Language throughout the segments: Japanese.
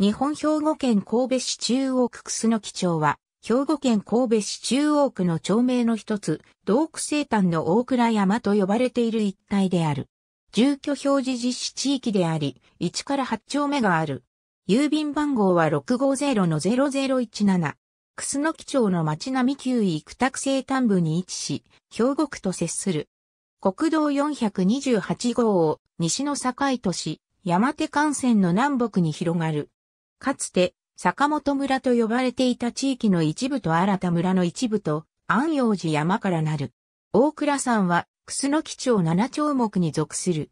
日本兵庫県神戸市中央区楠木町は、兵庫県神戸市中央区の町名の一つ、洞窟西端の大倉山と呼ばれている一帯である。住居表示実施地域であり、1から8丁目がある。郵便番号は650-0017。楠木町の町並旧位区宅西端部に位置し、兵庫区と接する。国道428号を西の境都市、山手幹線の南北に広がる。かつて、坂本村と呼ばれていた地域の一部と新田村の一部と、安陽寺山からなる。大倉山は、楠木町七丁目に属する。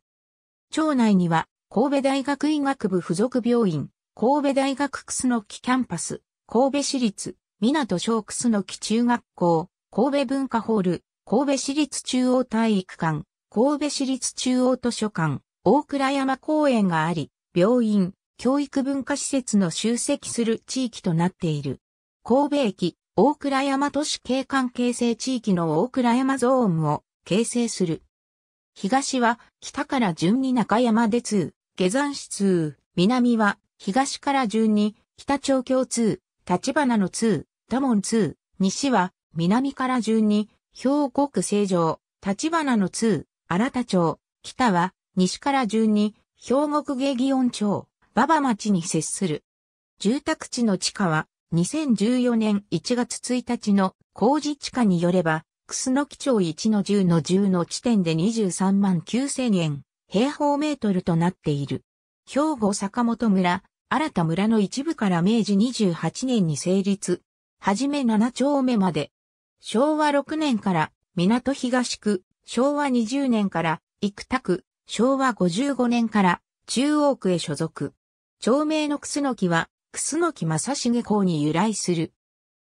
町内には、神戸大学医学部附属病院、神戸大学楠木キャンパス、神戸市立、港小楠木中学校、神戸文化ホール、神戸市立中央体育館、神戸市立中央図書館、大倉山公園があり、病院、教育文化施設の集積する地域となっている。神戸駅、大倉山都市景観形成地域の大倉山ゾーンを形成する。東は北から順に中山で通、下山市通、南は東から順に北長京通、立花の通、多門通、西は南から順に兵庫区成城、立花の通、新田町、北は西から順に兵庫区芸祇園町、馬場町に接する。住宅地の地下は、2014年1月1日の工事地下によれば、楠木町1の10の10の地点で23万9000円、平方メートルとなっている。兵庫坂本村、新た村の一部から明治28年に成立。はじめ7丁目まで。昭和6年から港東区、昭和20年から生田区、昭和55年から中央区へ所属。町名の楠木は、楠木正成公に由来する。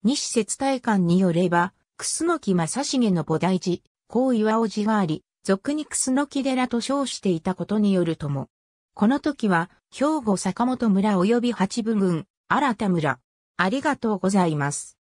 西節大館によれば、楠木正成の菩提寺、高岩尾寺があり、俗に楠木寺と称していたことによるとも。この時は、兵庫坂本村及び八部郡、新田村。ありがとうございます。